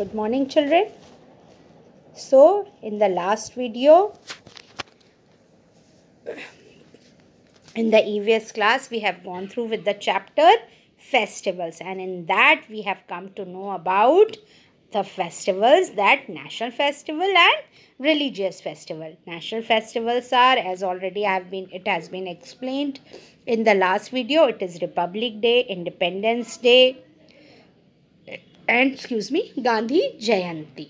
Good morning children. So in the last video, in the EVS class we have gone through with the chapter festivals and in that we have come to know about the festivals that national festival and religious festival national festivals are as already i have been it has been explained in the last video it is republic day independence day and excuse me Gandhi Jayanti.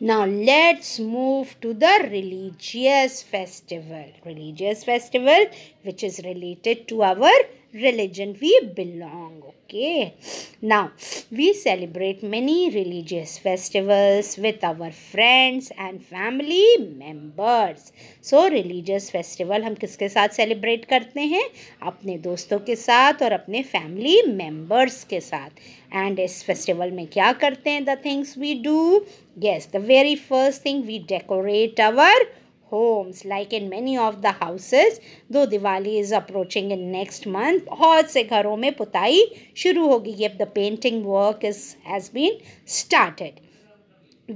Now let's move to the religious festival. Religious festival which is related to our religion we belong okay now we celebrate many religious festivals with our friends and family members so religious festival hum kiske sath celebrate karte hain apne doston ke sath aur apne family members ke sath and is festival mein kya karte hain the things we do yes the very first thing we decorate our homes. Like in many of the houses, though Diwali is approaching in next month, बहुत से घरों में पुताई शुरू होगी. the painting work is, has been started.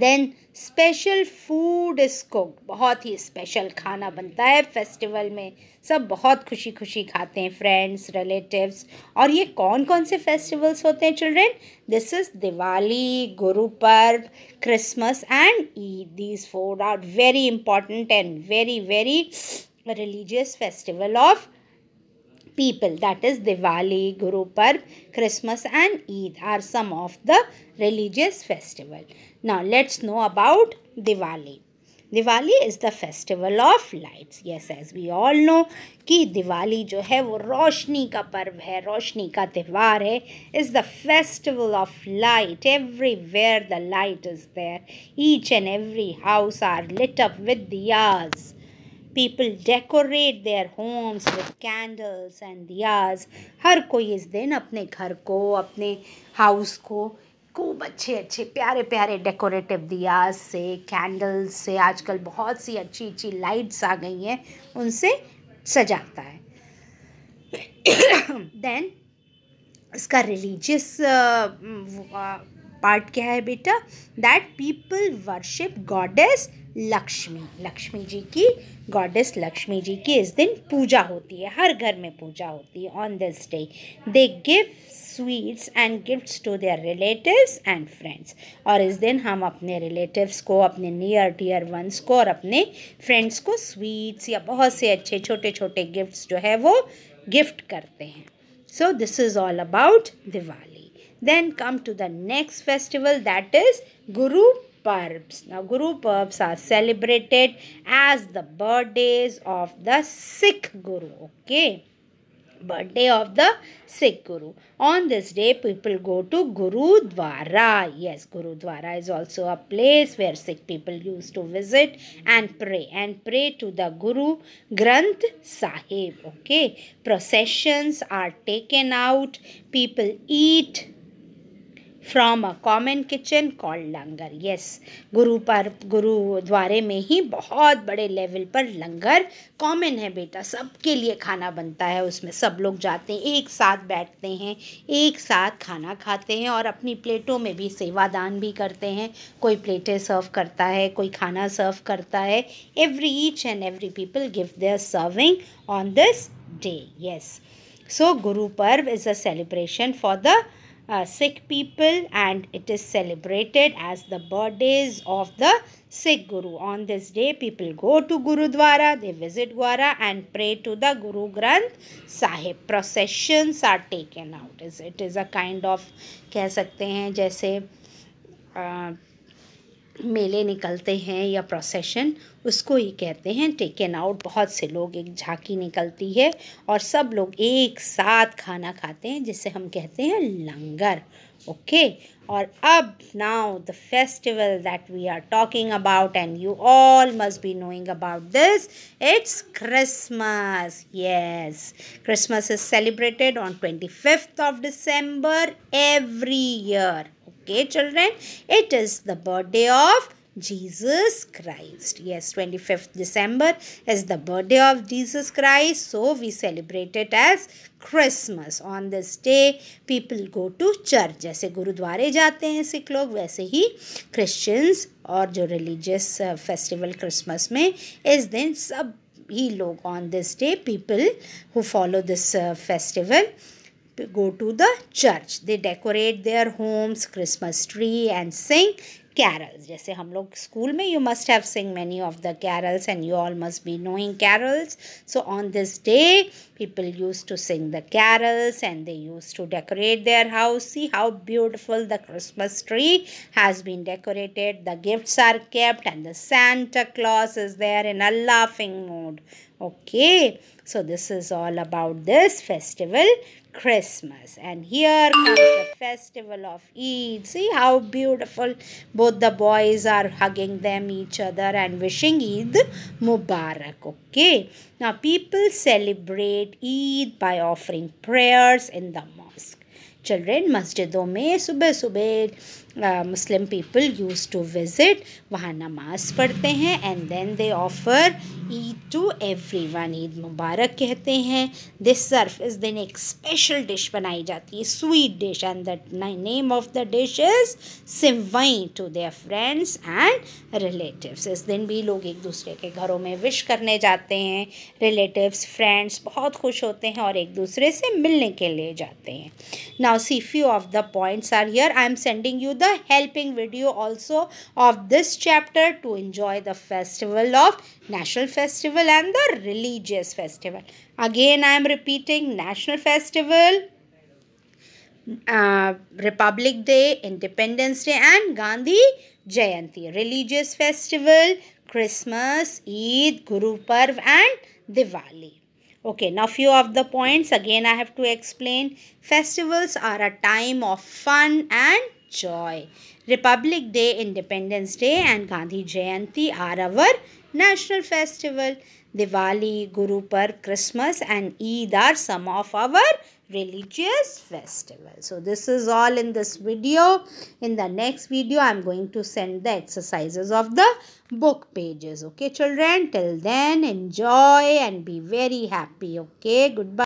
Then special food is cook बहुत ही special खाना बनता है फेस्टिवल में सब बहुत खुशी खुशी खाते हैं फ्रेंड्स रिलेटिव्स और ये कौन कौन से फेस्टिवल्स होते हैं children this is Diwali Guru Parv Christmas and Eid these four are very important and very very religious festival of people that is Diwali Guru Parv Christmas and Eid are some of the religious festival Now let's know about Diwali. Diwali is the festival of lights yes as we all know कि दिवाली जो है वो रोशनी का पर्व है रोशनी का त्यौहार है is the festival of light everywhere the light is there each and every house are lit up with diyas people decorate their homes with candles and diyas हर कोई इस दिन अपने घर को अपने हाउस को खूब अच्छे अच्छे प्यारे प्यारे डेकोरेटिव दिया से कैंडल से आजकल बहुत सी अच्छी अच्छी लाइट्स आ गई हैं उनसे सजाता है देन इसका रिलीजियस पार्ट क्या है बेटा that people worship goddess Lakshmi Lakshmi ji की गॉडेस लक्ष्मी जी की इस दिन पूजा होती है हर घर में पूजा होती है on this day they give sweets and gifts to their relatives and friends और इस दिन हम अपने रिलेटिव्स को अपने नियर डियर वंस को और अपने फ्रेंड्स को स्वीट्स या बहुत से अच्छे छोटे छोटे गिफ्ट्स जो है वो गिफ्ट करते हैं so this is all about Diwali then come to the next festival that is Guru Purbs. Guru Guru are celebrated as the the birthdays of the Sikh Guru Okay. birthday of the Sikh Guru. On this day, people go to Gurudwara. Yes, Gurudwara is also a place where Sikh people used to visit and pray and pray to the Guru Granth Sahib. Okay, processions are taken out, people eat from a common kitchen called langar yes Guru पर गुरुद्वारे में ही बहुत बड़े level पर लंगर common है बेटा सबके लिए खाना बनता है उसमें सब लोग जाते हैं एक साथ बैठते हैं एक साथ खाना खाते हैं और अपनी प्लेटों में भी सेवादान भी करते हैं कोई प्लेटें सर्व करता है कोई खाना सर्व करता है every each and every people give their serving on this day yes so Guru Parv is a celebration for the uh, sick people and it is celebrated as the birthdays of the Sikh Guru. On this day, people go to Gurudwara, they visit Gwara and pray to the Guru Granth Sahib. Processions are taken out. It is a kind of, कह सकते uh, मेले निकलते हैं या procession उसको ही कहते हैं taken out बहुत से लोग एक झांकी निकलती है और सब लोग एक साथ खाना खाते हैं जिसे हम कहते हैं लंगर ओके और अब now the festival that we are talking about and you all must be knowing about this it's Christmas yes Christmas is celebrated on twenty fifth of December every year Okay, children, it is the birthday of Jesus Christ. Yes, 25th December is the birthday of Jesus Christ. So, we celebrate it as Christmas. On this day, people go to church. Guru गुरुद्वारे जाते हैं सिख लोग वैसे ही Christians और जो religious uh, festival Christmas में इस दिन सब ही लोग on this day people who follow this festival go to the church. They decorate their homes, Christmas tree and sing carols. जैसे हम लोग school में you must have sing many of the carols and you all must be knowing carols. So on this day, people used to sing the carols and they used to decorate their house. See how beautiful the Christmas tree has been decorated. The gifts are kept and the Santa Claus is there in a laughing mood. Okay, so this is all about this festival Christmas. And here comes the festival of Eid. See how beautiful both the boys are hugging them each other and wishing Eid Mubarak. Okay. Now people celebrate Eid by offering prayers in the mosque. Children, masjidon mein subah subah Muslim people use to visit वहाँ नमाज पढ़ते हैं and then they offer Eid to every one Eid Mubarak कहते हैं this Surf इस दिन एक special dish बनाई जाती है sweet dish and the name of the dish is sewai to their friends and relatives इस दिन भी लोग एक दूसरे के घरों में विश करने जाते हैं रिलेटिव्स फ्रेंड्स बहुत खुश होते हैं और एक दूसरे से मिलने के लिए जाते हैं now see few of the points are here I am sending you the the helping video also of this chapter to enjoy the festival of National Festival and the religious festival. Again, I am repeating National Festival, uh, Republic Day, Independence Day and Gandhi Jayanti. Religious festival, Christmas, Eid, Guru Parv and Diwali. Okay, now few of the points again I have to explain. Festivals are a time of fun and joy. Republic Day, Independence Day and Gandhi Jayanti are our national festival. Diwali, Guru Par, Christmas and Eid are some of our religious festival. So this is all in this video. In the next video, I'm going to send the exercises of the book pages. Okay, children? Till then, enjoy and be very happy. Okay, goodbye.